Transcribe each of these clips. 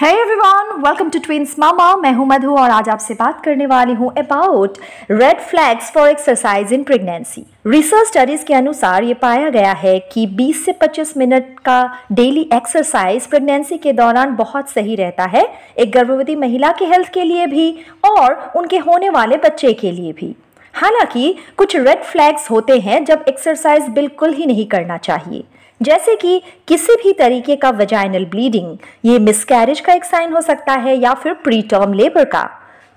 है everyone welcome to twins mama मैं हूं मधु और आज आपसे बात करने वाली हूं about red flags for exercise in pregnancy research studies के अनुसार ये पाया गया है कि 20 से 25 मिनट का डेली एक्सरसाइज प्रेगनेंसी के दौरान बहुत सही रहता है एक गर्भवती महिला के हेल्थ के लिए भी और उनके होने वाले बच्चे के लिए भी हालांकि कुछ रेड फ्लैग्स होते हैं जब एक्सरसाइज बिल्कुल ही नहीं करना चाहिए जैसे कि किसी भी तरीके का वजाइनल ब्लीडिंग ये मिसकैरेज का एक साइन हो सकता है या फिर प्री टर्म लेबर का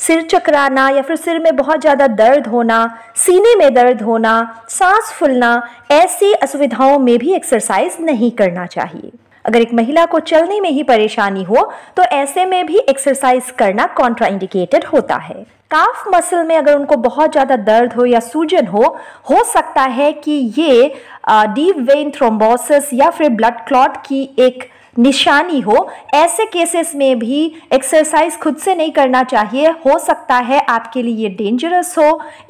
सिर चकराना या फिर सिर में बहुत ज़्यादा दर्द होना सीने में दर्द होना सांस फूलना ऐसी असुविधाओं में भी एक्सरसाइज नहीं करना चाहिए अगर एक महिला को चलने में ही परेशानी हो तो ऐसे में भी एक्सरसाइज करना कॉन्ट्राइंडिकेटेड होता है काफ मसल में अगर उनको बहुत ज़्यादा दर्द हो या सूजन हो हो सकता है कि ये डीप वेन थ्रोम्बोसिस या फिर ब्लड क्लॉट की एक निशानी हो ऐसे केसेस में भी एक्सरसाइज खुद से नहीं करना चाहिए हो सकता है आपके लिए ये डेंजरस हो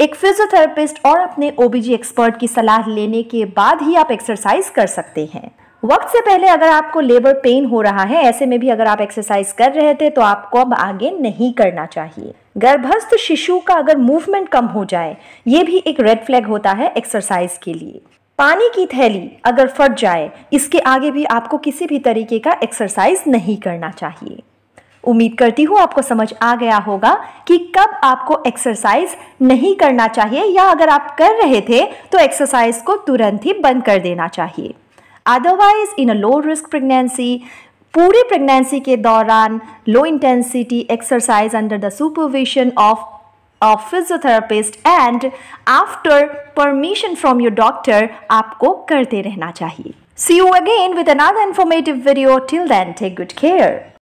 एक फिजियोथेरेपिस्ट और अपने ओबीजी एक्सपर्ट की सलाह लेने के बाद ही आप एक्सरसाइज कर सकते हैं वक्त से पहले अगर आपको लेबर पेन हो रहा है ऐसे में भी अगर आप एक्सरसाइज कर रहे थे तो आपको अब आगे नहीं करना चाहिए गर्भस्थ शिशु का अगर मूवमेंट कम हो जाए ये भी एक रेड फ्लैग होता है एक्सरसाइज के लिए पानी की थैली अगर फट जाए इसके आगे भी आपको किसी भी तरीके का एक्सरसाइज नहीं करना चाहिए उम्मीद करती हूँ आपको समझ आ गया होगा कि कब आपको एक्सरसाइज नहीं करना चाहिए या अगर आप कर रहे थे तो एक्सरसाइज को तुरंत ही बंद कर देना चाहिए otherwise in a low risk pregnancy पूरी प्रेगनेंसी के दौरान low intensity exercise under the supervision of of physiotherapist and after permission from your doctor आपको करते रहना चाहिए see you again with another informative video till then take good care